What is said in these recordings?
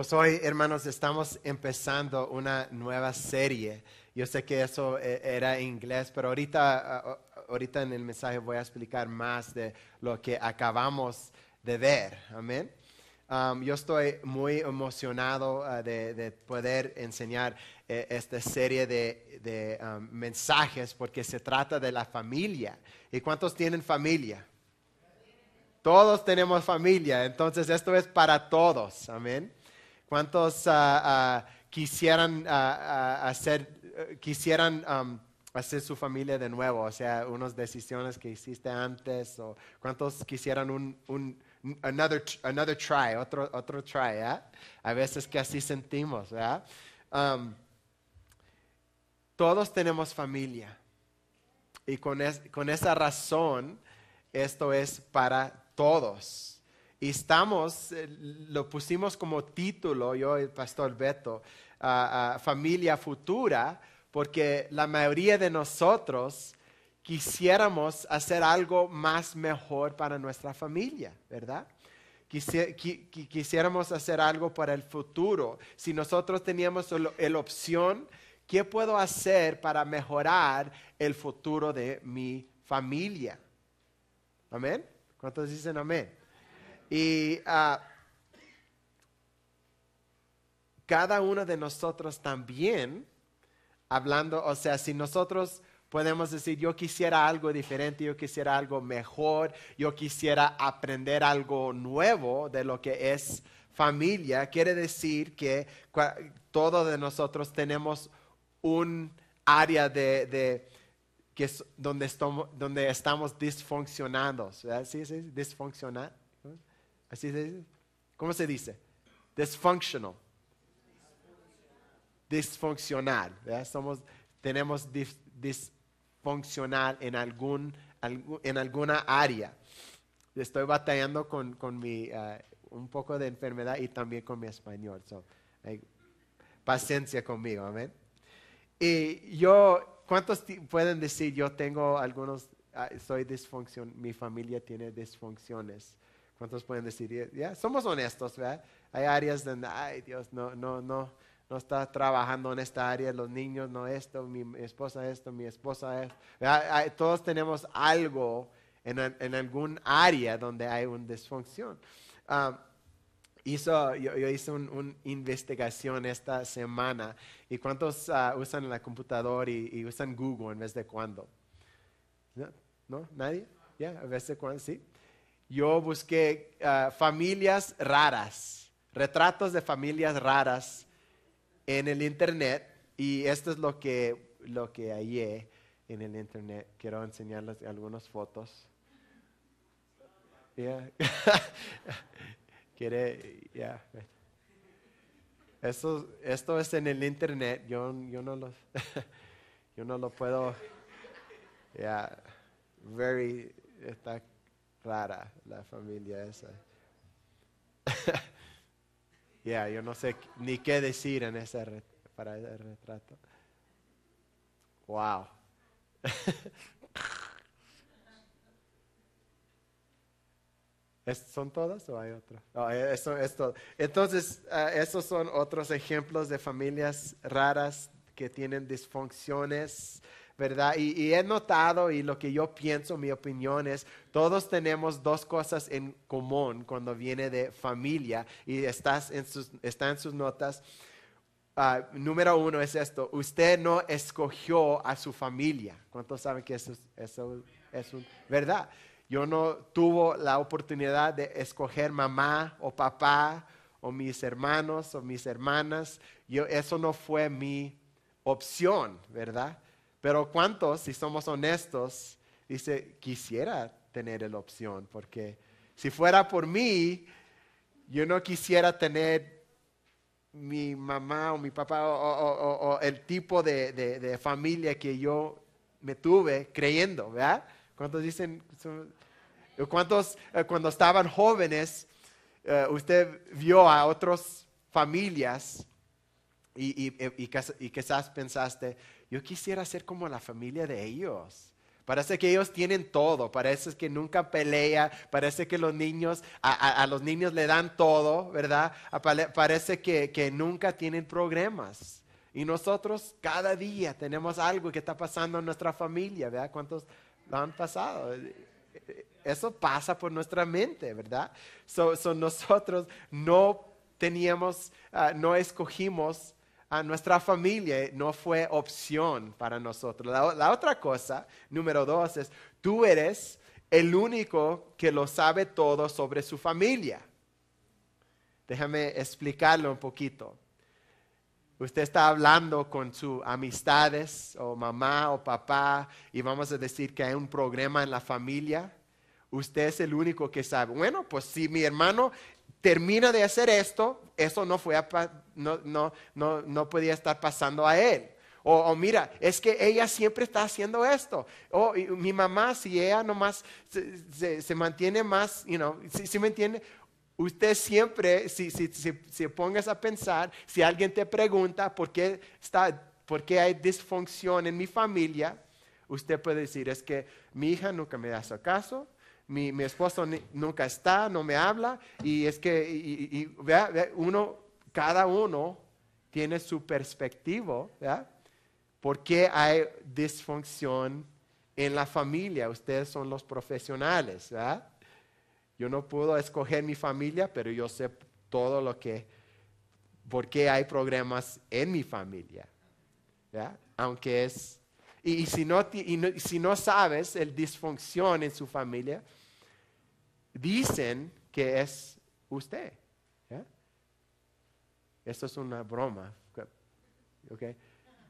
Pues hoy, hermanos, estamos empezando una nueva serie. Yo sé que eso eh, era inglés, pero ahorita, ahorita en el mensaje voy a explicar más de lo que acabamos de ver. Amén. Um, yo estoy muy emocionado ah, de, poder enseñar eh, esta serie de, um, mensajes porque se trata de la familia. ¿Y cuántos tienen familia? Todos tenemos familia, entonces esto es para todos, amén. ¿Cuántos ah, ah, quisieran, ah, hacer, quisieran um, hacer su familia de nuevo? O sea, unas decisiones que hiciste antes. O ¿Cuántos quisieran another, try, otro, try? A veces que así sentimos. Um, todos tenemos familia. Y con, con esa razón, esto es para todos. Y estamos, eh, lo pusimos como título, yo y el pastor Beto, a Familia Futura, porque la mayoría de nosotros quisiéramos hacer algo más mejor para nuestra familia, ¿verdad? quisiéramos hacer algo para el futuro. Si nosotros teníamos la opción, ¿qué puedo hacer para mejorar el futuro de mi familia? Amén. ¿Cuántos dicen amén? Y ah, cada uno de nosotros también, hablando, o sea, si nosotros podemos decir, yo quisiera algo diferente, yo quisiera algo mejor, yo quisiera aprender algo nuevo de lo que es familia, quiere decir que todos de nosotros tenemos un área de, que es donde, estamos, donde estamos disfuncionados. ¿Sí, sí, disfuncionar Así se dice. ¿Cómo se dice? Dysfunctional. Disfuncional. Somos, tenemos disfuncional en, alguna área. Estoy batallando con, uh, un poco de enfermedad y también con mi español. paciencia conmigo, amén. Y yo, ¿cuántos pueden decir yo tengo algunos, ah, soy disfunción, mi familia tiene disfunciones? ¿Cuántos pueden decir? Ya, somos honestos, ¿verdad? Hay áreas donde, ay Dios, no, no, no, no está trabajando en esta área, los niños no esto, mi esposa esto, mi esposa esto. Todos tenemos algo en, en, algún área donde hay una disfunción. hizo, yo, hice una investigación esta semana y cuántos ah, usan la computadora y, usan Google en vez de cuando. ¿No? ¿Nadie? ¿Ya? ¿A veces cuando? ¿Sí? yo busqué ah, familias raras, retratos de familias raras en el internet y esto es lo que, lo que hallé en el internet. Quiero enseñarles algunas fotos. Quiere, Esto, esto es en el internet, yo, yo, no, lo, yo no lo puedo. Yeah. Very, está rara la familia esa. Ya, yo no sé ni qué decir en ese para ese retrato. Wow. ¿Son todas o hay otro? No, eh, eso, todo. Entonces, ah, esos son otros ejemplos de familias raras que tienen disfunciones ¿verdad? Y, he notado y lo que yo pienso, mi opinión es, todos tenemos dos cosas en común cuando viene de familia y estás en está en sus notas. Ah, número uno es esto, usted no escogió a su familia. ¿Cuántos saben que eso, es un, verdad? Yo no tuve la oportunidad de escoger mamá o papá o mis hermanos o mis hermanas. Yo, eso no fue mi opción, ¿verdad? Pero ¿cuántos, si somos honestos, dice, quisiera tener la opción? Porque si fuera por mí, yo no quisiera tener mi mamá o mi papá o, el tipo de, de, familia que yo me tuve creyendo, ¿verdad? ¿Cuántos dicen? Eh, ¿Cuántos eh, cuando estaban jóvenes, eh, usted vio a otras familias y, y, y quizás pensaste, yo quisiera ser como la familia de ellos. Parece que ellos tienen todo, parece que nunca pelea, parece que los niños, a, los niños le dan todo, ¿verdad? Parece que, nunca tienen problemas. Y nosotros cada día tenemos algo que está pasando en nuestra familia, ¿verdad? ¿Cuántos lo han pasado? Eh, eh, eso pasa por nuestra mente, ¿verdad? So, nosotros no teníamos, ah, no escogimos a nuestra familia eh, no fue opción para nosotros. La, otra cosa, número dos, es tú eres el único que lo sabe todo sobre su familia. Déjame explicarlo un poquito. Usted está hablando con sus amistades o mamá o papá y vamos a decir que hay un problema en la familia. Usted es el único que sabe. Bueno, pues si mi hermano termina de hacer esto, eso no, fue no, no, no, no, podía estar pasando a él. O, mira, es que ella siempre está haciendo esto. O mi mamá, si ella nomás se, se, mantiene más, si, me entiende, usted siempre, si, si, si, pongas a pensar, si alguien te pregunta por qué, está, por qué hay disfunción en mi familia, usted puede decir, es que mi hija nunca me su caso, mi, mi esposo nunca está, no me habla, y es que cada uno tiene su perspectiva, ¿verdad? qué hay disfunción en la familia? Ustedes son los profesionales, Yo no puedo escoger mi familia, pero yo sé todo lo que, por qué hay problemas en mi familia, Aunque es y, si si no sabes el disfunción en su familia, dicen que es usted. Eso Esto es una broma.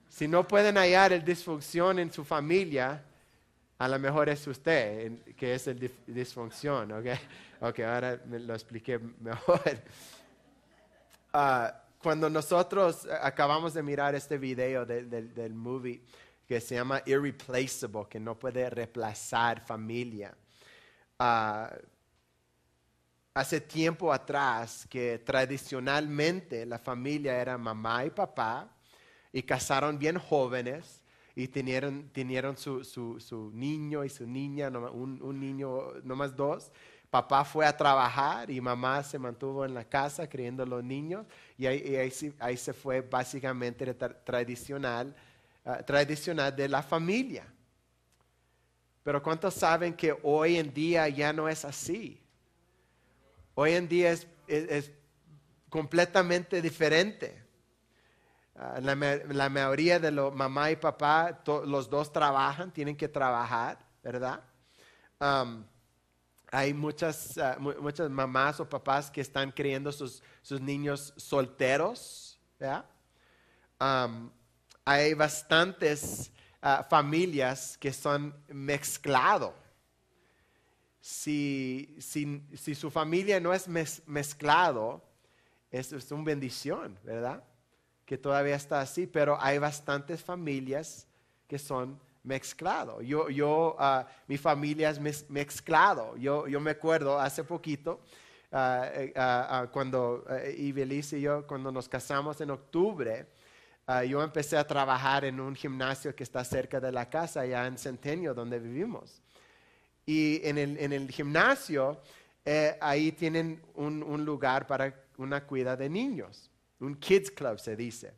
Si no pueden hallar el disfunción en su familia, a lo mejor es usted que es el disfunción. ok, ahora lo expliqué mejor. Ah, cuando nosotros acabamos de mirar este video del movie que se llama Irreplaceable, que no puede reemplazar familia. Ah, hace tiempo atrás que tradicionalmente la familia era mamá y papá y casaron bien jóvenes y tenieron, su, niño y su niña, un, un niño, más dos. Papá fue a trabajar y mamá se mantuvo en la casa criando los niños y ahí, se fue básicamente tradicional, ah, tradicional de la familia. Pero ¿cuántos saben que hoy en día ya no es así? Hoy en día es, completamente diferente. Ah, la, mayoría de los mamá y papá, los dos trabajan, tienen que trabajar, ¿verdad? hay muchas, ah, muchas mamás o papás que están criando sus, sus niños solteros, ¿ya? hay bastantes ah, familias que son mezclados si, su familia no es mezclado, es, es una bendición, ¿verdad? Que todavía está así, pero hay bastantes familias que son mezclado. Yo, ah, mi familia es mezclado. Yo, me acuerdo hace poquito, ah, eh, ah, cuando y eh, y yo, cuando nos casamos en octubre, yo empecé a trabajar en un gimnasio que está cerca de la casa, allá en Centenio, donde vivimos. Y en el, en el gimnasio, eh, ahí tienen un, un, lugar para una cuida de niños, un kids club se dice.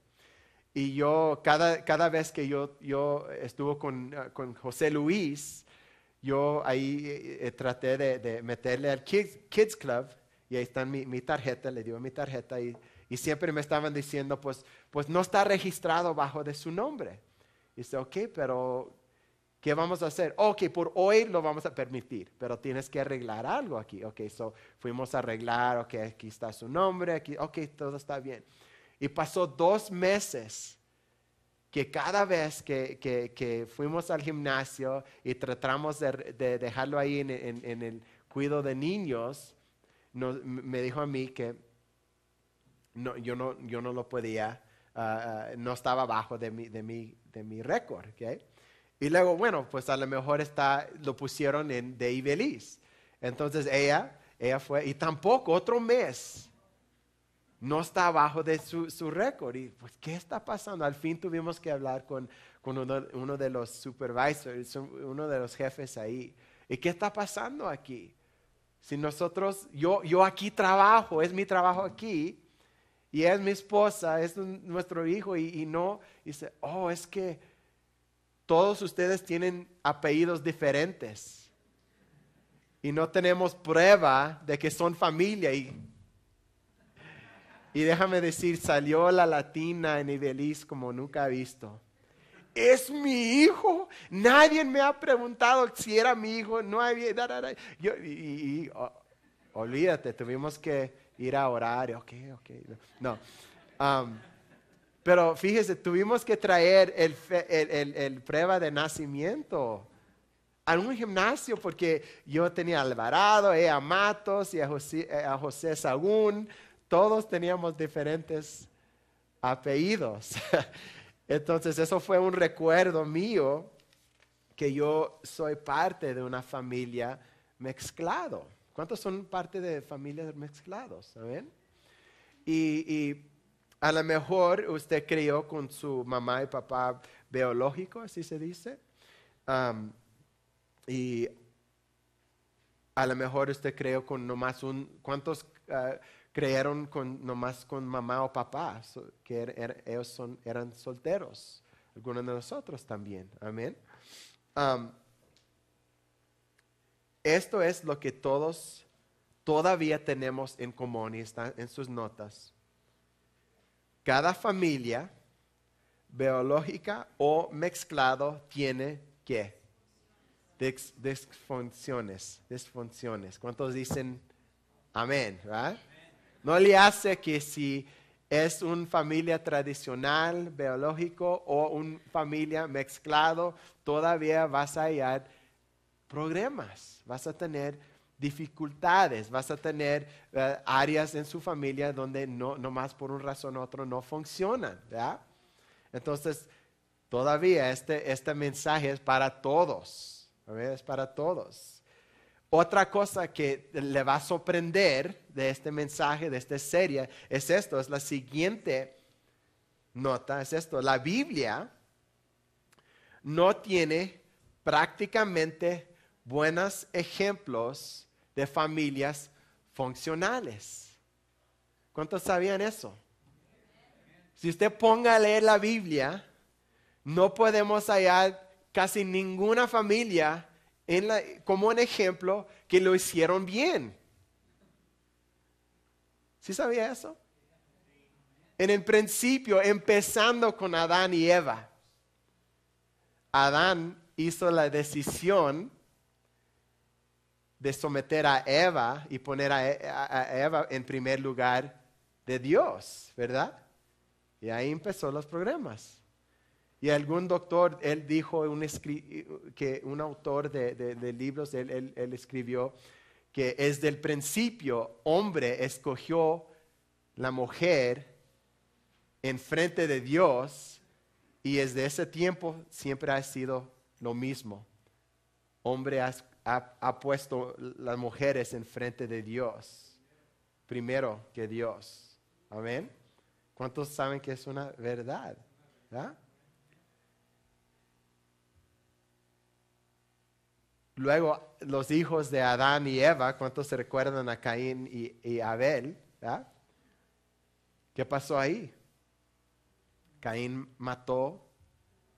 Y yo, cada, cada vez que yo, yo estuve con, eh, con José Luis, yo ahí eh, traté de, de, meterle al kids, kids, Club y ahí está mi, mi tarjeta, le dio mi tarjeta y, y, siempre me estaban diciendo, pues, pues no está registrado bajo de su nombre. Y dice, ok, pero ¿Qué vamos a hacer? Ok, por hoy lo vamos a permitir, pero tienes que arreglar algo aquí. Ok, so fuimos a arreglar, ok, aquí está su nombre, aquí, ok, todo está bien. Y pasó dos meses que cada vez que, que, fuimos al gimnasio y tratamos de, dejarlo ahí en, el cuido de niños, me dijo a mí que no, yo, no, yo no lo podía, ah, ah, no estaba bajo de mi, de mi, de mi récord. ok. Y luego, bueno, pues a lo mejor está, lo pusieron en de Ibeliz. Entonces ella, ella fue, y tampoco otro mes no está abajo de su, su récord. Y pues, ¿qué está pasando? Al fin tuvimos que hablar con, con uno, de los supervisors, uno de los jefes ahí. ¿Y qué está pasando aquí? Si nosotros, yo, yo aquí trabajo, es mi trabajo aquí, y es mi esposa, es nuestro hijo, y, y no, dice, oh, es que todos ustedes tienen apellidos diferentes y no tenemos prueba de que son familia. Y, y déjame decir, salió la latina en Ibeliz como nunca he visto. Es mi hijo. Nadie me ha preguntado si era mi hijo. No había. olvídate, tuvimos que ir a orar. Ok, ok. No. Um, pero fíjese, tuvimos que traer el, prueba de nacimiento a un gimnasio porque yo tenía Alvarado, eh, a Matos y eh, a José, Sagún. Todos teníamos diferentes apellidos. Entonces eso fue un recuerdo mío que yo soy parte de una familia mezclado. ¿Cuántos son parte de familias mezclados? ¿Saben? y a lo mejor usted creó con su mamá y papá biológico, así se dice. y a lo mejor usted creó con nomás un... ¿Cuántos ah, creyeron con, nomás con mamá o papá? que er, er, ellos son, eran solteros. Algunos de nosotros también. Amén. esto es lo que todos todavía tenemos en común y está en sus notas. Cada familia biológica o mezclado tiene que Desfunciones, desfunciones. ¿Cuántos dicen amén? No le hace que si es una familia tradicional, biológico o una familia mezclado, todavía vas a hallar problemas, vas a tener dificultades, vas a tener eh, áreas en su familia donde no, nomás por un razón u otra no funcionan. Entonces, todavía este, este mensaje es para todos, es para todos. Otra cosa que le va a sorprender de este mensaje, de esta serie, es esto, es la siguiente nota, es esto, la Biblia no tiene prácticamente buenos ejemplos de familias funcionales. ¿Cuántos sabían eso? Si usted ponga a leer la Biblia, no podemos hallar casi ninguna familia en como un ejemplo que lo hicieron bien. ¿Sí sabía eso? En el principio, empezando con Adán y Eva, Adán hizo la decisión de someter a Eva y poner a Eva en primer lugar de Dios, ¿verdad? Y ahí empezó los problemas. Y algún doctor, él dijo, un que un autor de, libros, él, escribió que desde el principio hombre escogió la mujer en frente de Dios y desde ese tiempo siempre ha sido lo mismo. Hombre ha ha, puesto las mujeres enfrente de Dios, primero que Dios. Amén. ¿Cuántos saben que es una verdad? ¿Ah? Luego, los hijos de Adán y Eva, ¿cuántos se recuerdan a Caín y, Abel? ¿Ah? ¿Qué pasó ahí? Caín mató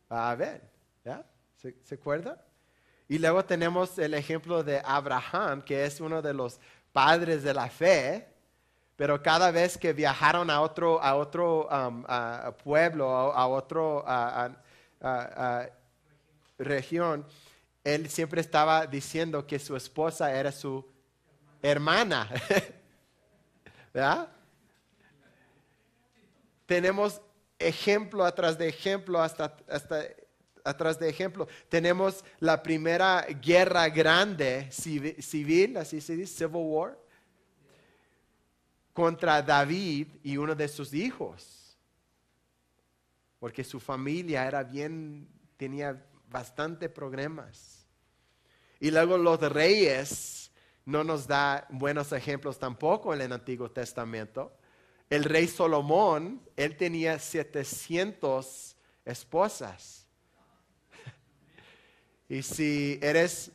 a Abel. ¿Se, ¿Se acuerda? Y luego tenemos el ejemplo de Abraham, que es uno de los padres de la fe, pero cada vez que viajaron a otro, a otro um, pueblo, a, a otro región, él siempre estaba diciendo que su esposa era su hermana. ¿Verdad? Tenemos ejemplo atrás de ejemplo hasta, hasta atrás de ejemplo. Tenemos la primera guerra grande civil, así se dice, Civil War, contra David y uno de sus hijos, porque su familia era bien, tenía bastante problemas. Y luego los reyes no nos da buenos ejemplos tampoco en el Antiguo Testamento. El rey Solomón, él tenía 700 esposas. Y si eres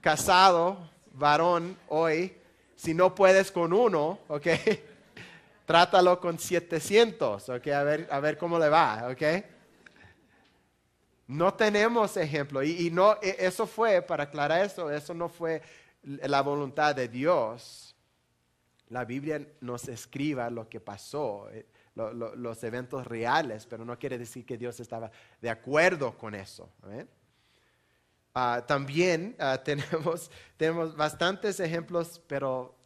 casado, varón, hoy, si no puedes con uno, ¿ok? Trátalo con 700, ¿ok? A ver, a ver cómo le va, ¿ok? No tenemos ejemplo. Y, no, e, eso fue, para aclarar eso, eso no fue la voluntad de Dios la Biblia nos escriba lo que pasó, eh, los eventos reales, pero no quiere decir que Dios estaba de acuerdo con eso. Ah, también ah, tenemos, bastantes ejemplos, pero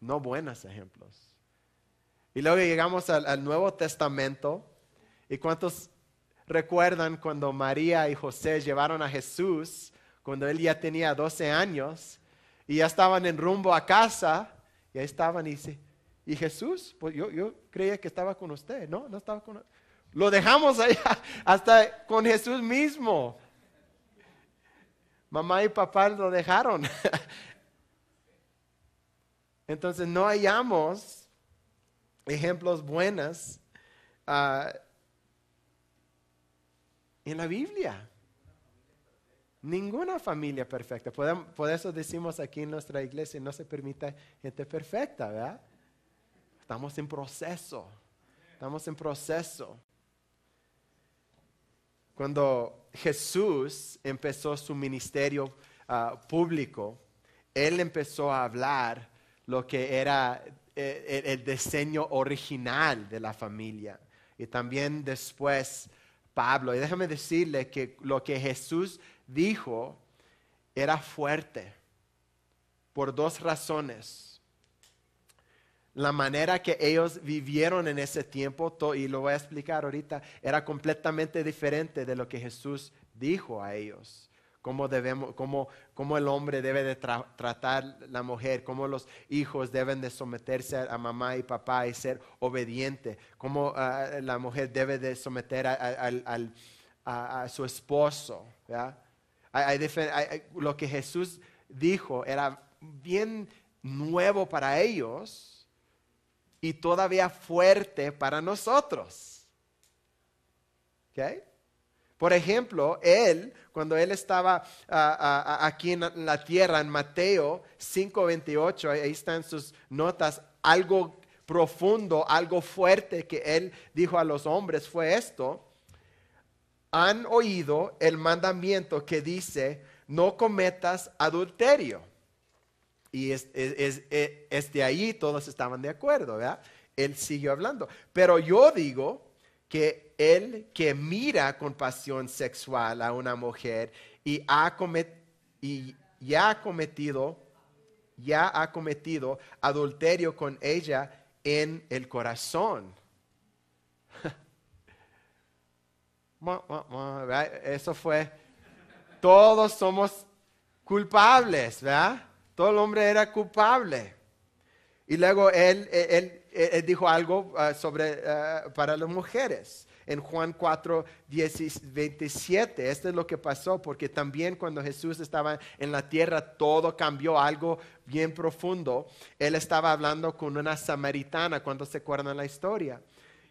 no buenos ejemplos. Y luego llegamos al, al Nuevo Testamento. ¿Y cuántos recuerdan cuando María y José llevaron a Jesús, cuando él ya tenía 12 años, y ya estaban en rumbo a casa? Y ahí estaban y dice, y Jesús, pues yo, creía que estaba con usted, ¿no? No estaba con... Lo dejamos allá, hasta con Jesús mismo. Mamá y papá lo dejaron. Entonces no hallamos ejemplos buenos ah, en la Biblia ninguna familia perfecta. Por eso decimos aquí en nuestra iglesia, no se permite gente perfecta, ¿verdad? Estamos en proceso. Estamos en proceso. Cuando Jesús empezó su ministerio ah, público, él empezó a hablar lo que era eh, el, el diseño original de la familia. Y también después Pablo. Y déjame decirle que lo que Jesús dijo era fuerte por dos razones. La manera que ellos vivieron en ese tiempo, y lo voy a explicar ahorita, era completamente diferente de lo que Jesús dijo a ellos. Cómo, debemos, cómo, el hombre debe de tratar la mujer, cómo los hijos deben de someterse a mamá y papá y ser obediente, cómo ah, la mujer debe de someter a, a su esposo lo que Jesús dijo era bien nuevo para ellos y todavía fuerte para nosotros. Por ejemplo, él, cuando él estaba ah, ah, ah, aquí en la tierra, en Mateo 5:28, ahí están sus notas, algo profundo, algo fuerte que él dijo a los hombres fue esto, han oído el mandamiento que dice, no cometas adulterio. Y es, de ahí todos estaban de acuerdo, ¿verdad? Él siguió hablando. Pero yo digo que el que mira con pasión sexual a una mujer y, ha y ya ha cometido, ya ha cometido adulterio con ella en el corazón. Eso fue. Todos somos culpables, ¿verdad? Todo el hombre era culpable. Y luego él, dijo algo ah, sobre, ah, para las mujeres. En Juan 4, 10, 27, esto es lo que pasó, porque también cuando Jesús estaba en la tierra, todo cambió, algo bien profundo. Él estaba hablando con una samaritana, cuando se acuerdan la historia.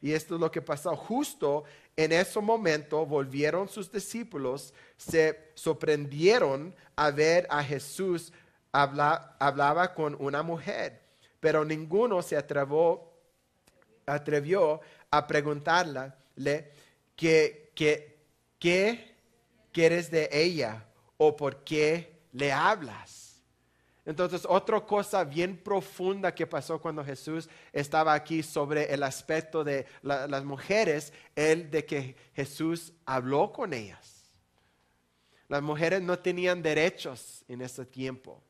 Y esto es lo que pasó. Justo en ese momento volvieron sus discípulos, se sorprendieron a ver a Jesús habla, hablaba con una mujer, pero ninguno se atrevió a preguntarle que, que, qué quieres de ella o por qué le hablas. Entonces, otra cosa bien profunda que pasó cuando Jesús estaba aquí sobre el aspecto de las mujeres, el de que Jesús habló con ellas. Las mujeres no tenían derechos en ese tiempo.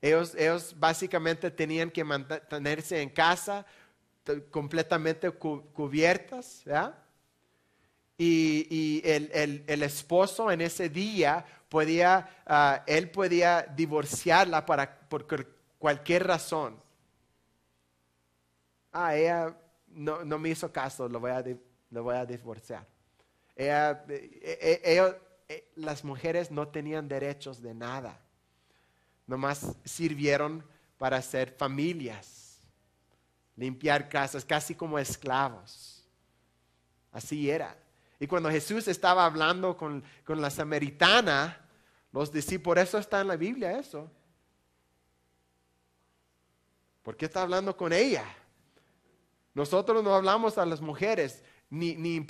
Ellos, ellos básicamente tenían que mantenerse en casa completamente cubiertas, ¿verdad? Y, el, el esposo en ese día podía, ah, él podía divorciarla para, por cualquier razón. Ah, ella no, me hizo caso, lo voy a, lo voy a divorciar. Eh, eh, eh, las mujeres no tenían derechos de nada, nomás sirvieron para hacer familias, limpiar casas, casi como esclavos. Así era. Y cuando Jesús estaba hablando con, con la samaritana, los discípulos, por eso está en la Biblia eso. ¿Por qué está hablando con ella? Nosotros no hablamos a las mujeres, ni, ni,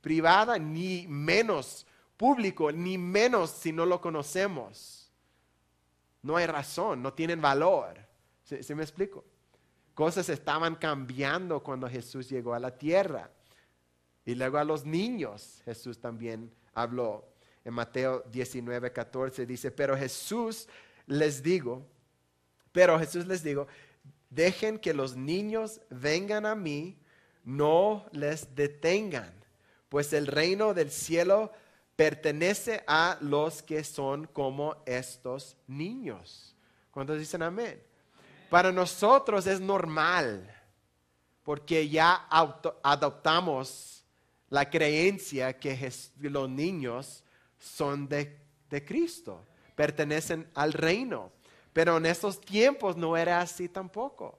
privada, ni menos público, ni menos si no lo conocemos. No hay razón, no tienen valor. ¿Se me explico? Cosas estaban cambiando cuando Jesús llegó a la tierra. Y luego a los niños Jesús también habló. En Mateo 19, 14 dice, pero Jesús les digo, pero Jesús les digo, dejen que los niños vengan a mí, no les detengan, pues el reino del cielo pertenece a los que son como estos niños. ¿Cuántos dicen amén? Para nosotros es normal, porque ya adoptamos la creencia que los niños son de, Cristo, pertenecen al reino. Pero en esos tiempos no era así tampoco.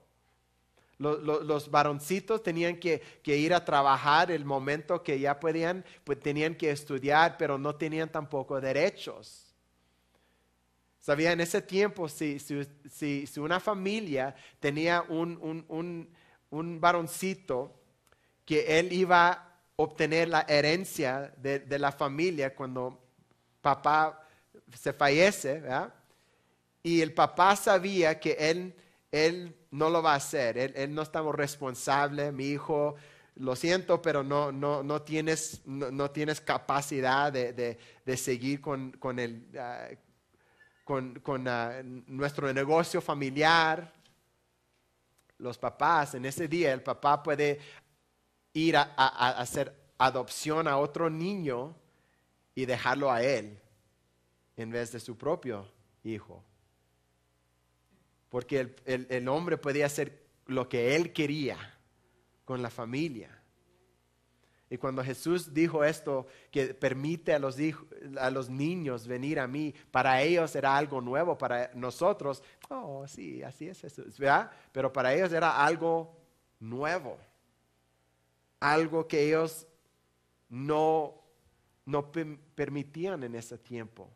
Los, varoncitos tenían que, ir a trabajar el momento que ya podían, pues tenían que estudiar, pero no tenían tampoco derechos. Sabía, en ese tiempo, si, si, una familia tenía un, un varoncito que él iba obtener la herencia de, la familia cuando papá se fallece, Y el papá sabía que él, él no lo va a hacer, él, no estamos responsable, mi hijo, lo siento, pero no, no, no, tienes, no, tienes capacidad de, seguir con, con, ah, ah, nuestro negocio familiar. Los papás, en ese día el papá puede ir a, hacer adopción a otro niño y dejarlo a él en vez de su propio hijo. Porque el, hombre podía hacer lo que él quería con la familia. Y cuando Jesús dijo esto, que permite a los, a los niños venir a mí, para ellos era algo nuevo, para nosotros, oh, sí, así es Jesús, ¿verdad? Pero para ellos era algo nuevo algo que ellos no, no permitían en ese tiempo.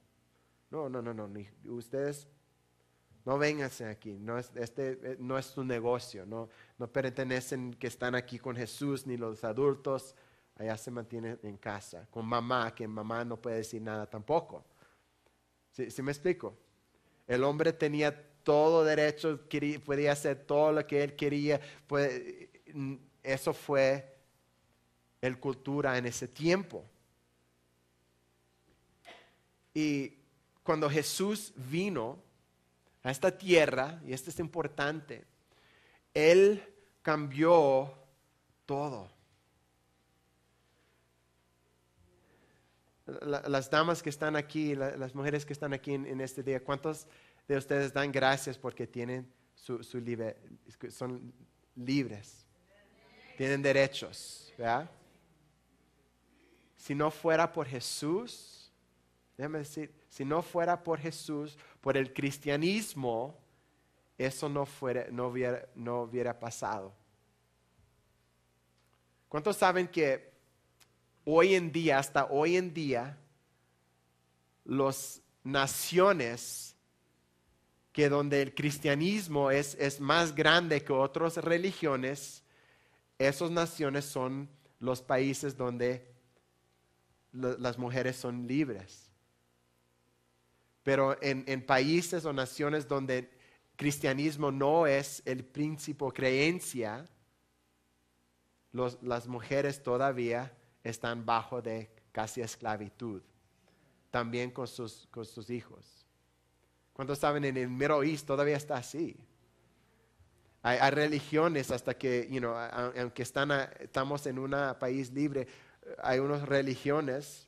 No, no, no, no, ustedes no vénganse aquí, no es, este eh, no es su negocio, no, no pertenecen que están aquí con Jesús ni los adultos, allá se mantienen en casa, con mamá, que mamá no puede decir nada tampoco. ¿Sí, me explico? El hombre tenía todo derecho, podía hacer todo lo que él quería, pues, eso fue el cultura en ese tiempo. Y cuando Jesús vino a esta tierra, y esto es importante, Él cambió todo. las damas que están aquí, las mujeres que están aquí en, este día, ¿cuántos de ustedes dan gracias porque tienen su, su son libres? Tienen derechos, ¿verdad? si no fuera por Jesús, déjame decir, si no fuera por Jesús, por el cristianismo, eso no, no, hubiera, no pasado. ¿Cuántos saben que hoy en día, hasta hoy en día, las naciones que donde el cristianismo es, es más grande que otras religiones, esas naciones son los países donde las mujeres son libres. Pero en, países o naciones donde cristianismo no es el principio... creencia, las mujeres todavía están bajo de casi esclavitud, también con sus, con sus hijos. ¿Cuántos saben en el Middle East todavía está así? Hay, religiones hasta que, you know, aunque están, estamos en un país libre, hay unas religiones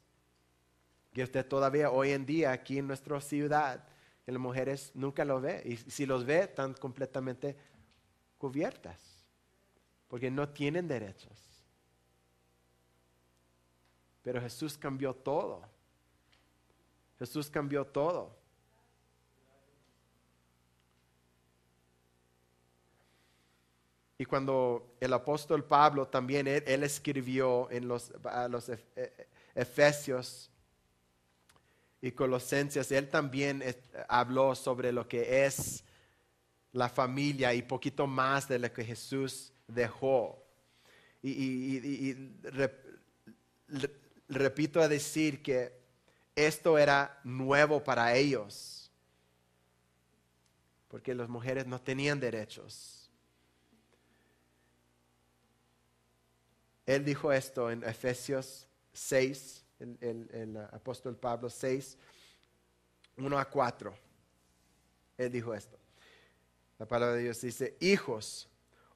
que usted todavía hoy en día aquí en nuestra ciudad, las mujeres nunca lo ve. Y si los ve, están completamente cubiertas, porque no tienen derechos. Pero Jesús cambió todo. Jesús cambió todo. Y cuando el apóstol Pablo también, él, escribió en los, los eh, Efesios y Colosenses, él también habló sobre lo que es la familia y poquito más de lo que Jesús dejó. y repito a decir que esto era nuevo para ellos, porque las mujeres no tenían derechos Él dijo esto en Efesios 6, el, apóstol Pablo 6, 1 a 4. Él dijo esto. La palabra de Dios dice, hijos,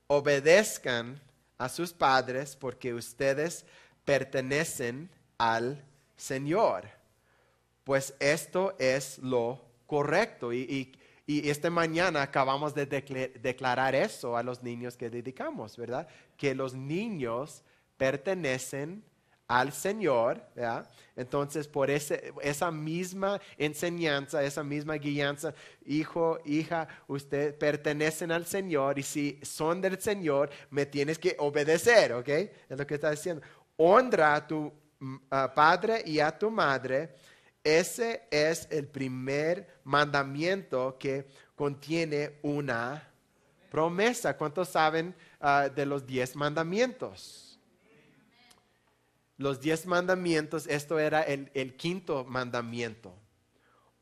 obedezcan a sus padres porque ustedes pertenecen al Señor. Pues esto es lo correcto. Y, y, y esta mañana acabamos de declarar eso a los niños que dedicamos, ¿verdad? Que los niños pertenecen al Señor, Entonces, por ese, esa misma enseñanza, esa misma guianza, hijo, hija, usted pertenecen al Señor y si son del Señor, me tienes que obedecer, ¿ok? Es lo que está diciendo. Honra a tu mm, padre y a tu madre. Ese es el primer mandamiento que contiene una promesa. ¿Cuántos saben ah, de los diez mandamientos? los diez mandamientos, esto era el, quinto mandamiento.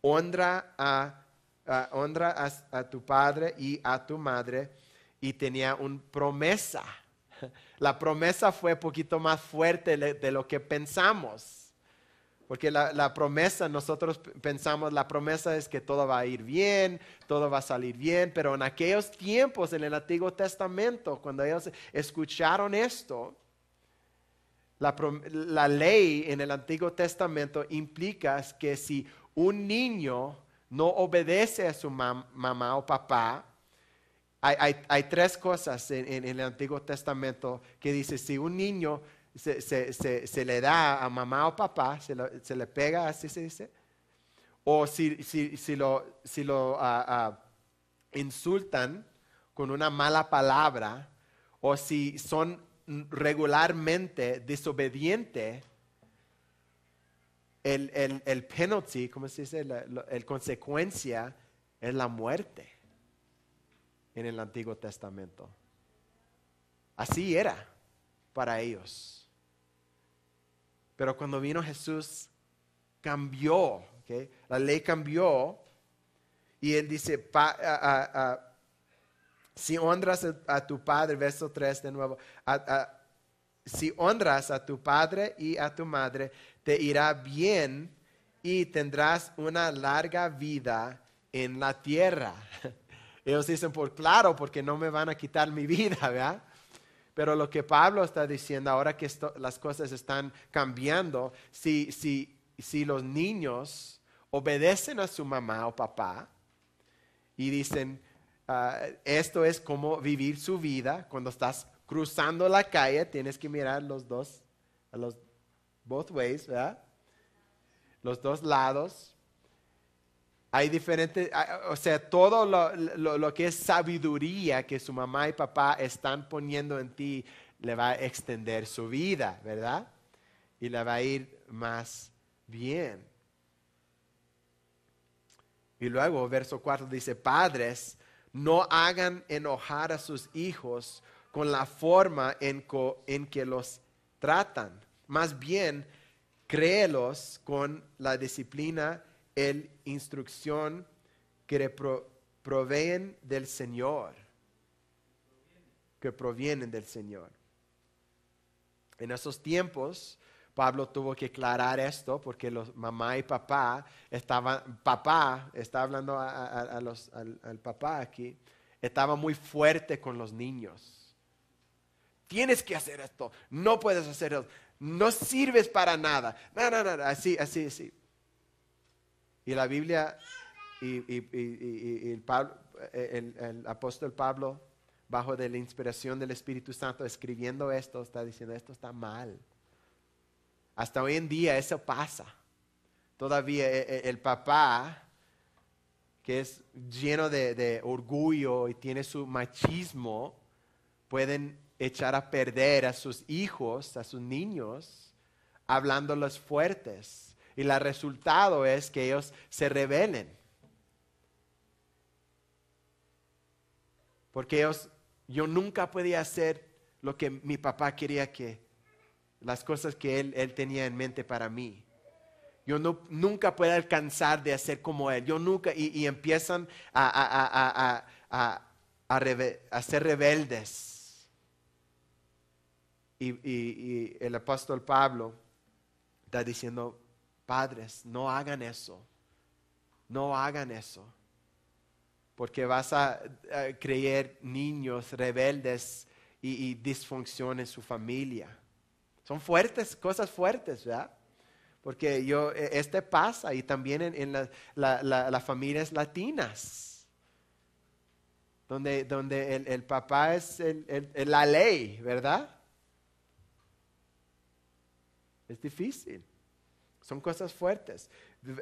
Honra, a, a, tu padre y a tu madre y tenía una promesa. La promesa fue un poquito más fuerte de lo que pensamos. Porque la, promesa, nosotros pensamos, la promesa es que todo va a ir bien, todo va a salir bien, pero en aquellos tiempos, en el Antiguo Testamento, cuando ellos escucharon esto, la, ley en el Antiguo Testamento implica que si un niño no obedece a su mamá o papá, hay, tres cosas en, el Antiguo Testamento que dice, si un niño se, se, le da a mamá o papá, se, le pega, así se dice, o si, si lo, si lo ah, ah, insultan con una mala palabra, o si son regularmente desobediente, el, el, penalty, como se dice? La, consecuencia es la muerte en el Antiguo Testamento. Así era para ellos. Pero cuando vino Jesús, cambió, la ley cambió y él dice, si honras a tu padre, verso 3 de nuevo, si honras a tu padre y a tu madre, te irá bien y tendrás una larga vida en la tierra. Ellos dicen, por pues claro, porque no me van a quitar mi vida, ¿verdad? Pero lo que Pablo está diciendo ahora que las cosas están cambiando, si, si, si los niños obedecen a su mamá o papá y dicen, Ah, esto es como vivir su vida. Cuando estás cruzando la calle, tienes que mirar los dos, los both ways, Los dos lados. Hay diferentes, ah, o sea, todo lo, lo, que es sabiduría que su mamá y papá están poniendo en ti le va a extender su vida, ¿verdad? Y le va a ir más bien. Y luego, verso 4 dice, padres, no hagan enojar a sus hijos con la forma en, que los tratan. Más bien, créelos con la disciplina, el instrucción que provienen proveen del Señor. Que provienen del Señor. En esos tiempos, Pablo tuvo que aclarar esto porque los mamá y papá estaban, papá, está hablando al, papá aquí, estaba muy fuerte con los niños. Tienes que hacer esto, no puedes hacer esto, no sirves para nada, no, no, no, así, así, así. Y la Biblia y, eh, el, el apóstol Pablo, bajo de la inspiración del Espíritu Santo, escribiendo esto, está diciendo, esto está mal hasta hoy en día eso pasa. Todavía eh, eh, el papá, que es lleno de, orgullo y tiene su machismo, pueden echar a perder a sus hijos, a sus niños, hablándolos fuertes. Y el resultado es que ellos se rebelen. Porque ellos, yo nunca podía hacer lo que mi papá quería que las cosas que él, tenía en mente para mí. Yo no, nunca puedo alcanzar de hacer como Él. Yo nunca, y, empiezan a, ser rebeldes. Y, el apóstol Pablo está diciendo, padres, no hagan eso. No hagan eso. Porque vas a, creer niños rebeldes y, y en su familia. Son fuertes, cosas fuertes, ¿verdad? Porque yo, e, este pasa y también en, las familias latinas, donde, donde el, papá es la ley, ¿verdad? Es difícil. Son cosas fuertes.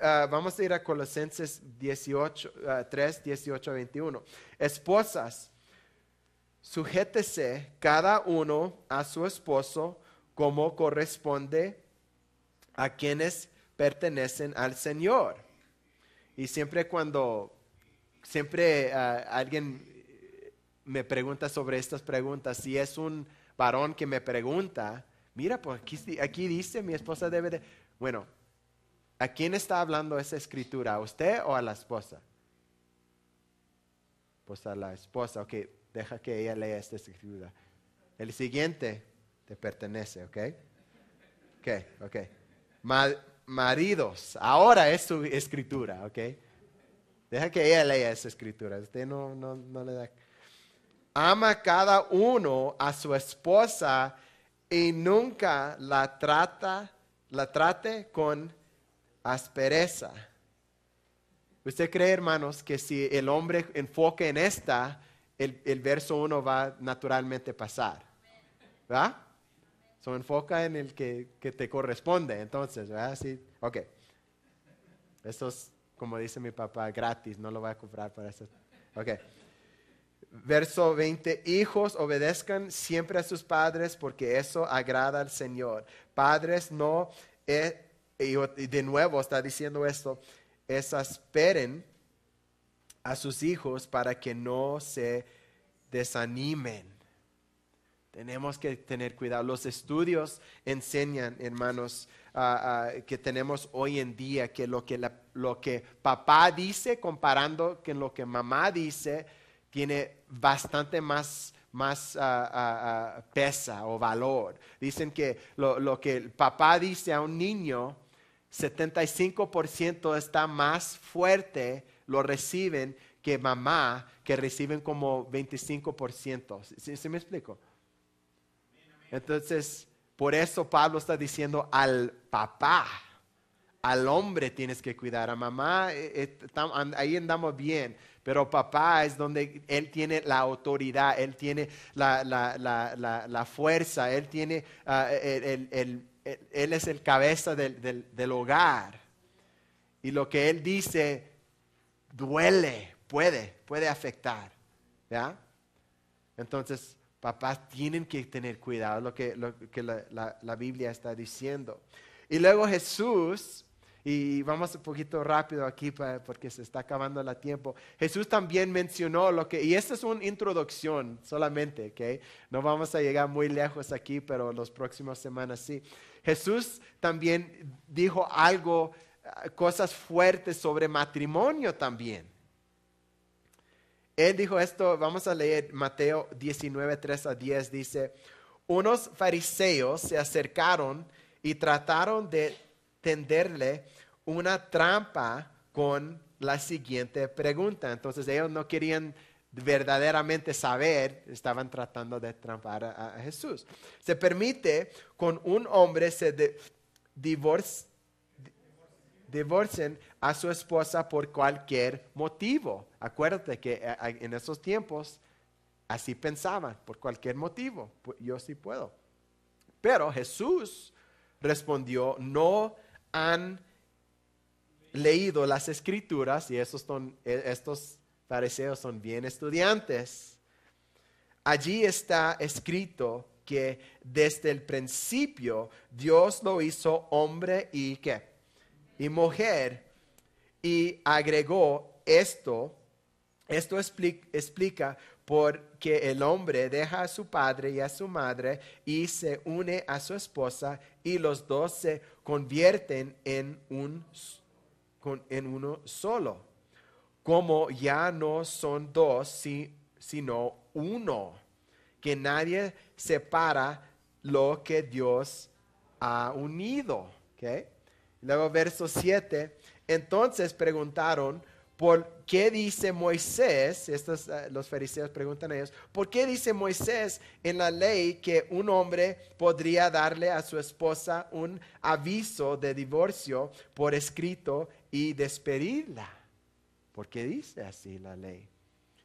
Ah, vamos a ir a Colosenses 18, 3, 18 21. Esposas, sujétese cada uno a su esposo cómo corresponde a quienes pertenecen al Señor. Y siempre cuando, siempre ah, alguien me pregunta sobre estas preguntas, si es un varón que me pregunta, mira, pues aquí, aquí dice, mi esposa debe de... Bueno, ¿a quién está hablando esa escritura? ¿A usted o a la esposa? Pues a la esposa, ok, deja que ella lea esta escritura. El siguiente, te pertenece, ¿ok? Ok, ok. maridos, ahora es su escritura, ¿ok? Deja que ella lea esa escritura, usted no, no, no le da. Ama cada uno a su esposa y nunca la trata, la trate con aspereza. ¿Usted cree, hermanos, que si el hombre enfoque en esta, el, verso 1 va naturalmente a pasar? ¿Verdad? enfoca en el que, te corresponde, entonces, ¿verdad? Sí, ok. Esto es, como dice mi papá, gratis, no lo voy a comprar para eso. Ok. Verso 20, hijos obedezcan siempre a sus padres porque eso agrada al Señor. Padres no, eh, y de nuevo está diciendo esto, exasperen a sus hijos para que no se desanimen. Tenemos que tener cuidado. Los estudios enseñan, hermanos, que tenemos hoy en día que lo que, papá dice comparando con lo que mamá dice tiene bastante más, más pesa o valor. Dicen que lo, que el papá dice a un niño, 75% está más fuerte, lo reciben que mamá, que reciben como 25%. ¿Se me explico? Entonces, por eso Pablo está diciendo al papá, al hombre tienes que cuidar, a mamá, eh, eh, ahí andamos bien, pero papá es donde él tiene la autoridad, él tiene la, la, fuerza, él tiene, ah, es el cabeza del, del hogar. Y lo que él dice duele, puede, puede afectar. ¿Ya? Entonces, Papás tienen que tener cuidado, lo que, lo que la, Biblia está diciendo. Y luego Jesús, y vamos un poquito rápido aquí porque se está acabando el tiempo, Jesús también mencionó lo que, y esta es una introducción solamente, No vamos a llegar muy lejos aquí, pero las próximas semanas sí. Jesús también dijo algo, ah, cosas fuertes sobre matrimonio también. Él dijo esto, vamos a leer Mateo 19, 3 a 10, dice, unos fariseos se acercaron y trataron de tenderle una trampa con la siguiente pregunta. Entonces ellos no querían verdaderamente saber, estaban tratando de trampar a, Jesús. Se permite con un hombre se divorciar divorcen a su esposa por cualquier motivo. Acuérdate que eh, en esos tiempos así pensaban, por cualquier motivo, yo sí puedo. Pero Jesús respondió, no han leído las escrituras, y estos, son, e, estos fariseos son bien estudiantes. Allí está escrito que desde el principio Dios lo hizo hombre y que y mujer y agregó esto, esto explica, por porque el hombre deja a su padre y a su madre y se une a su esposa y los dos se convierten en, un, en uno solo, como ya no son dos, sino uno, que nadie separa lo que Dios ha unido. ¿okay? Luego verso 7, entonces preguntaron, ¿por qué dice Moisés? Estos, eh, los fariseos preguntan a ellos, ¿por qué dice Moisés en la ley que un hombre podría darle a su esposa un aviso de divorcio por escrito y despedirla? ¿Por qué dice así la ley?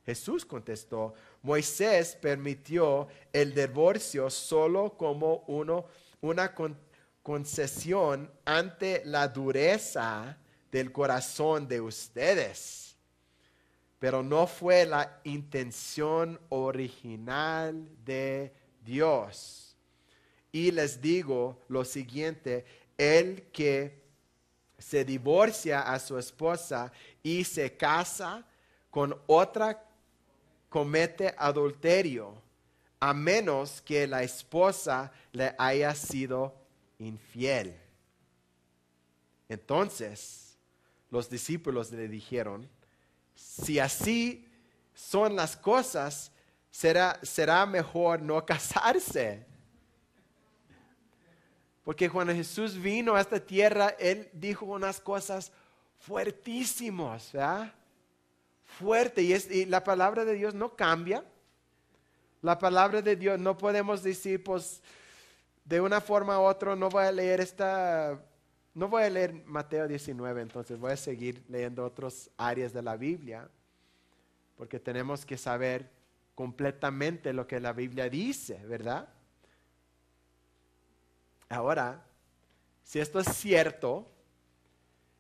Jesús contestó, Moisés permitió el divorcio solo como uno, una concesión ante la dureza del corazón de ustedes. Pero no fue la intención original de Dios. Y les digo lo siguiente, el que se divorcia a su esposa y se casa con otra comete adulterio, a menos que la esposa le haya sido infiel. Entonces los discípulos le dijeron, si así son las cosas, será, será mejor no casarse. Porque cuando Jesús vino a esta tierra, Él dijo unas cosas fuertísimas, Fuerte. Y, es, y, la palabra de Dios no cambia. La palabra de Dios no podemos decir, pues, de una forma u otra, no voy a leer esta, no voy a leer Mateo 19, entonces voy a seguir leyendo otras áreas de la Biblia, porque tenemos que saber completamente lo que la Biblia dice, ¿verdad? Ahora, si esto es cierto,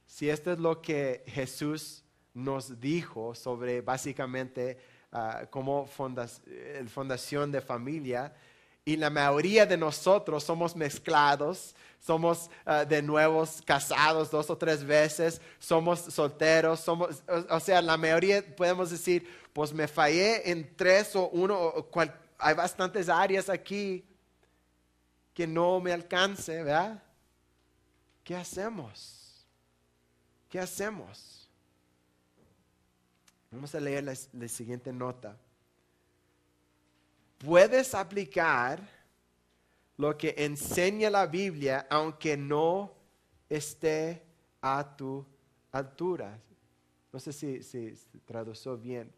si esto es lo que Jesús nos dijo sobre básicamente cómo ah, como eh, fundación de familia, y la mayoría de nosotros somos mezclados, somos ah, de nuevos casados dos o tres veces, somos solteros, somos, o, sea, la mayoría podemos decir, pues me fallé en tres o uno, hay bastantes áreas aquí que no me alcance, ¿verdad? ¿Qué hacemos? ¿Qué hacemos? Vamos a leer la siguiente nota puedes aplicar lo que enseña la Biblia aunque no esté a tu altura. No sé si, si tradujo bien.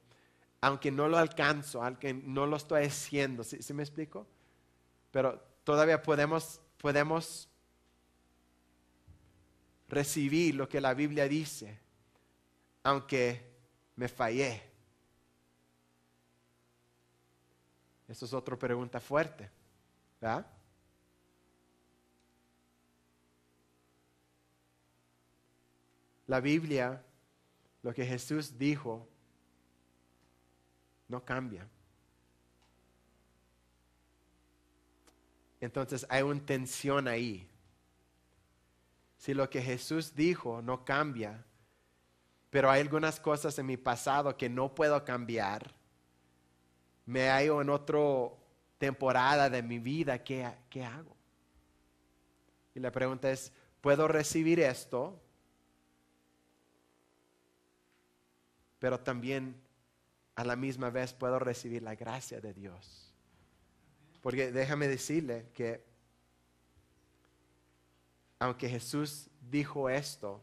Aunque no lo alcanzo, aunque no lo estoy haciendo. ¿Sí, me explico? Pero todavía podemos, podemos recibir lo que la Biblia dice, aunque me fallé Esa es otra pregunta fuerte. ¿verdad? La Biblia, lo que Jesús dijo, no cambia. Entonces hay una tensión ahí. Si lo que Jesús dijo no cambia, pero hay algunas cosas en mi pasado que no puedo cambiar, me hallo en otra temporada de mi vida, ¿qué, ¿qué hago? Y la pregunta es, ¿puedo recibir esto? Pero también a la misma vez puedo recibir la gracia de Dios. Porque déjame decirle que aunque Jesús dijo esto,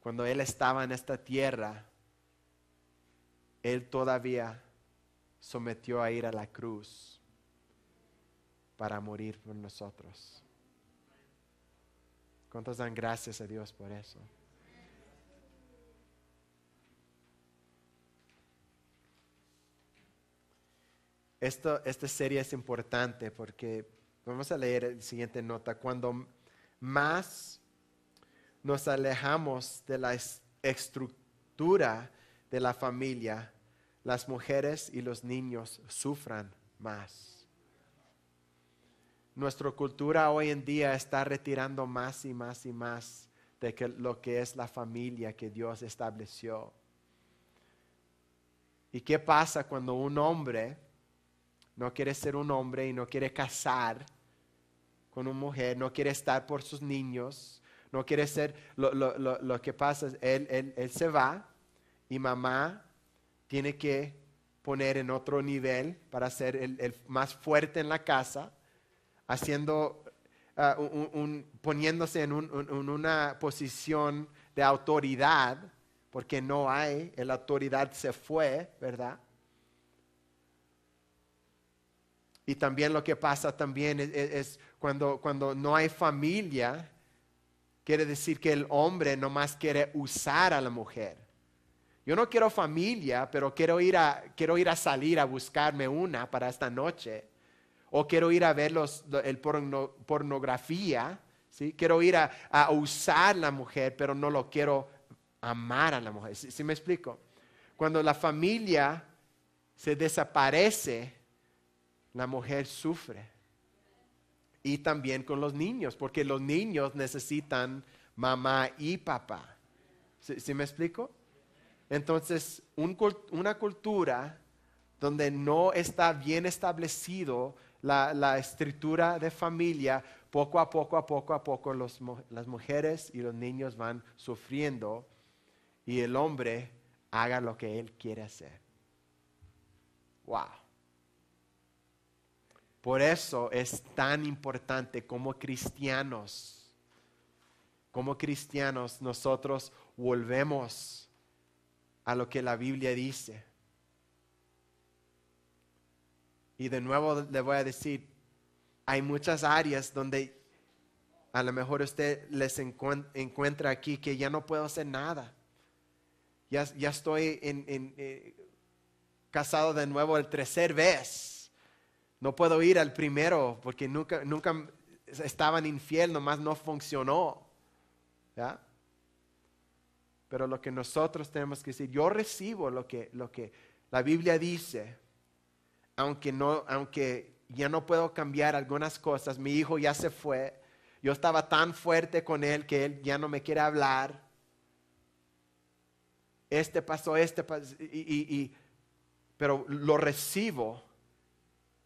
cuando Él estaba en esta tierra, Él todavía sometió a ir a la cruz para morir por nosotros. ¿Cuántos dan gracias a Dios por eso? Esto, esta serie es importante porque vamos a leer la siguiente nota. Cuando más nos alejamos de la estructura de la familia, las mujeres y los niños sufran más. Nuestra cultura hoy en día está retirando más y más y más de lo que es la familia que Dios estableció. ¿Y qué pasa cuando un hombre no quiere ser un hombre y no quiere casar con una mujer, no quiere estar por sus niños, no quiere ser, lo, que pasa es, él, él se va y mamá tiene que poner en otro nivel para ser el, más fuerte en la casa, haciendo, ah, poniéndose en una posición de autoridad, porque no hay, la autoridad se fue, ¿verdad? Y también lo que pasa también es, cuando, no hay familia, quiere decir que el hombre no más quiere usar a la mujer yo no quiero familia, pero quiero ir a, quiero ir a salir a buscarme una para esta noche. O quiero ir a ver los, el pornografía. ¿sí? Quiero ir a, a, usar la mujer, pero no lo quiero amar a la mujer. ¿Sí, me explico? Cuando la familia se desaparece, la mujer sufre. Y también con los niños, porque los niños necesitan mamá y papá. ¿Sí, ¿sí me explico? Entonces, una cultura donde no está bien establecido la, estructura de familia, poco a poco, a poco a poco, las mujeres y los niños van sufriendo y el hombre haga lo que él quiere hacer. Wow. Por eso es tan importante como cristianos, como cristianos nosotros volvemos a lo que la Biblia dice. Y de nuevo le voy a decir, hay muchas áreas donde a lo mejor usted les encuentra aquí que ya no puedo hacer nada. Ya, ya estoy eh, casado de nuevo el tercer vez. No puedo ir al primero porque nunca, nunca estaban infiel, nomás no funcionó. ¿Ya? Pero lo que nosotros tenemos que decir, yo recibo lo que, lo que la Biblia dice, aunque, no, aunque ya no puedo cambiar algunas cosas, mi hijo ya se fue, yo estaba tan fuerte con él que él ya no me quiere hablar. Este pasó, este pasó, y, y, pero lo recibo,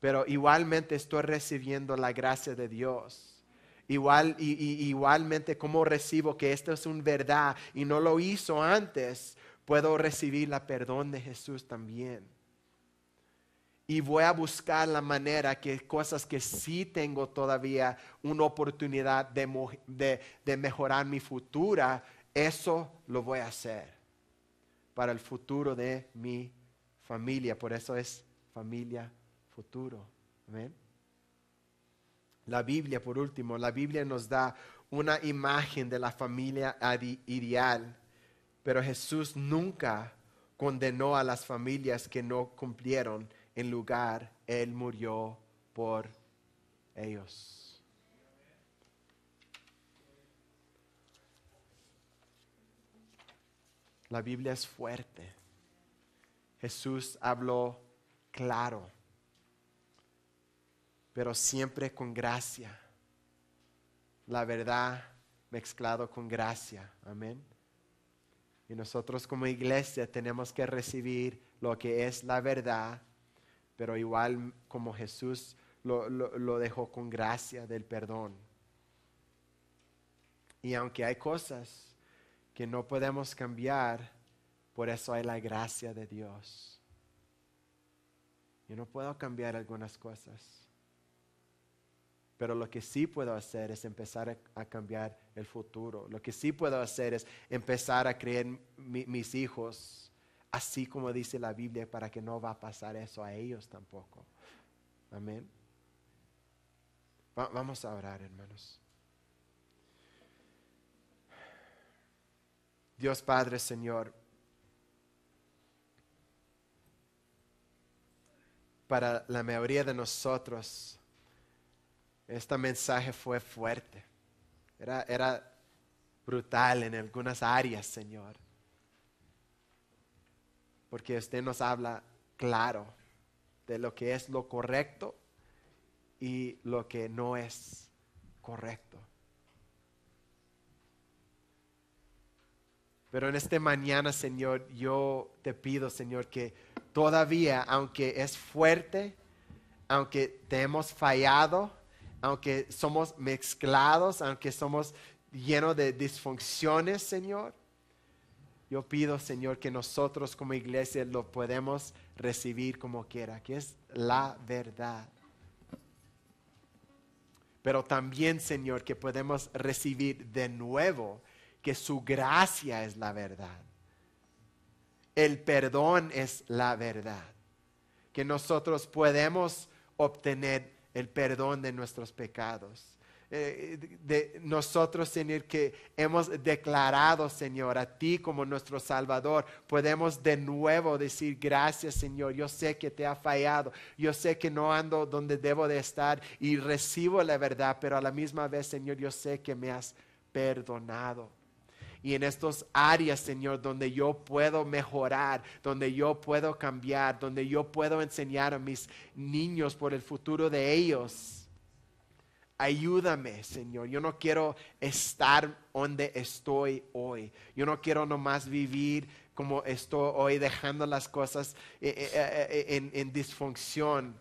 pero igualmente estoy recibiendo la gracia de Dios Igual, y, igualmente, como recibo que esto es un verdad y no lo hizo antes? Puedo recibir la perdón de Jesús también. Y voy a buscar la manera que cosas que sí tengo todavía una oportunidad de, de mejorar mi futura, eso lo voy a hacer para el futuro de mi familia. Por eso es familia futuro. Amén. La Biblia, por último, la Biblia nos da una imagen de la familia ideal, pero Jesús nunca condenó a las familias que no cumplieron en lugar, Él murió por ellos. La Biblia es fuerte. Jesús habló claro pero siempre con gracia. La verdad mezclado con gracia. Amén. Y nosotros como iglesia tenemos que recibir lo que es la verdad, pero igual como Jesús lo, dejó con gracia del perdón. Y aunque hay cosas que no podemos cambiar, por eso hay la gracia de Dios. Yo no puedo cambiar algunas cosas pero lo que sí puedo hacer es empezar a, cambiar el futuro. Lo que sí puedo hacer es empezar a creer mis hijos, así como dice la Biblia, para que no va a pasar eso a ellos tampoco. Amén. vamos a orar, hermanos. Dios Padre, Señor, para la mayoría de nosotros, este mensaje fue fuerte. Era, era brutal en algunas áreas, Señor. Porque usted nos habla claro de lo que es lo correcto y lo que no es correcto. Pero en esta mañana, Señor, yo te pido, Señor, que todavía, aunque es fuerte, aunque te hemos fallado, aunque somos mezclados, aunque somos llenos de disfunciones, Señor. Yo pido, Señor, que nosotros como iglesia lo podemos recibir como quiera, que es la verdad. Pero también, Señor, que podemos recibir de nuevo que su gracia es la verdad. El perdón es la verdad. Que nosotros podemos obtener el perdón de nuestros pecados. Eh, de nosotros, Señor, que hemos declarado, Señor, a ti como nuestro Salvador, podemos de nuevo decir gracias, Señor. Yo sé que te ha fallado, yo sé que no ando donde debo de estar y recibo la verdad, pero a la misma vez, Señor, yo sé que me has perdonado y en estas áreas, Señor, donde yo puedo mejorar, donde yo puedo cambiar, donde yo puedo enseñar a mis niños por el futuro de ellos. Ayúdame, Señor. Yo no quiero estar donde estoy hoy. Yo no quiero nomás vivir como estoy hoy, dejando las cosas eh, eh, eh, en, en disfunción.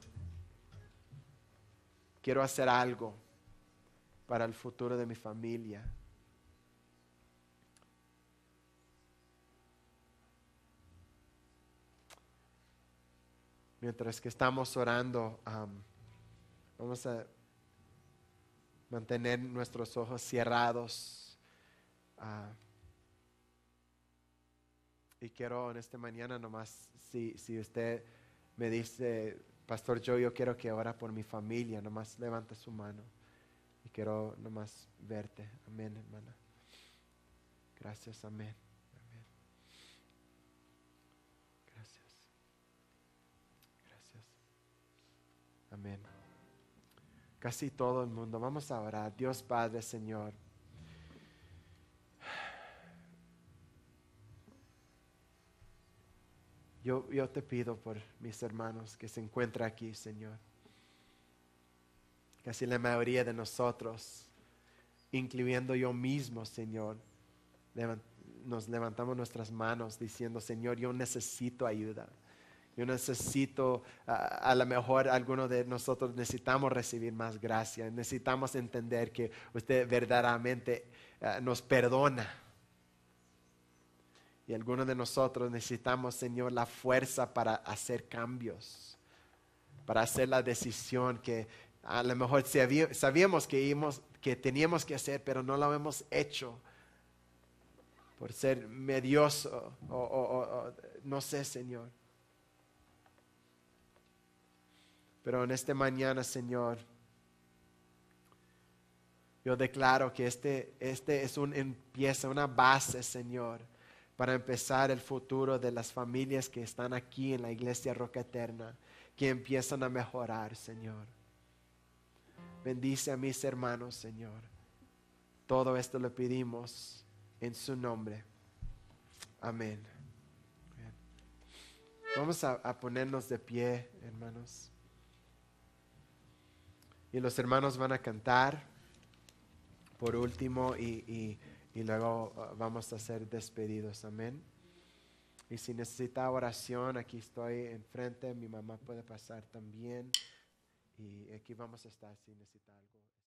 Quiero hacer algo para el futuro de mi familia. mientras que estamos orando, vamos a mantener nuestros ojos cerrados. Ah. y quiero en esta mañana nomás, si, usted me dice, Pastor, yo, yo quiero que ora por mi familia, nomás levanta su mano. Y quiero nomás verte. Amén, hermana. Gracias, amén. Amén. Casi todo el mundo. Vamos a orar. Dios Padre, Señor. Yo, yo, te pido por mis hermanos que se encuentra aquí, Señor. Casi la mayoría de nosotros, incluyendo yo mismo, Señor, nos levantamos nuestras manos diciendo, Señor, yo necesito ayuda. Yo necesito, a, lo mejor algunos de nosotros necesitamos recibir más gracia, necesitamos entender que usted verdaderamente eh, nos perdona. Y algunos de nosotros necesitamos, Señor, la fuerza para hacer cambios, para hacer la decisión que a lo mejor sabíamos que, íbamos, que teníamos que hacer, pero no lo hemos hecho por ser medioso o no sé, Señor. Pero en esta mañana, Señor, yo declaro que este, este es un empieza, una base, Señor, para empezar el futuro de las familias que están aquí en la iglesia Roca Eterna, que empiezan a mejorar, Señor. Bendice a mis hermanos, Señor. Todo esto lo pedimos en su nombre. Amén. Vamos a ponernos de pie, hermanos. Y los hermanos van a cantar por último y, luego uh, vamos a ser despedidos. Amén. Y si necesita oración, aquí estoy enfrente. Mi mamá puede pasar también. Y aquí vamos a estar si necesita algo.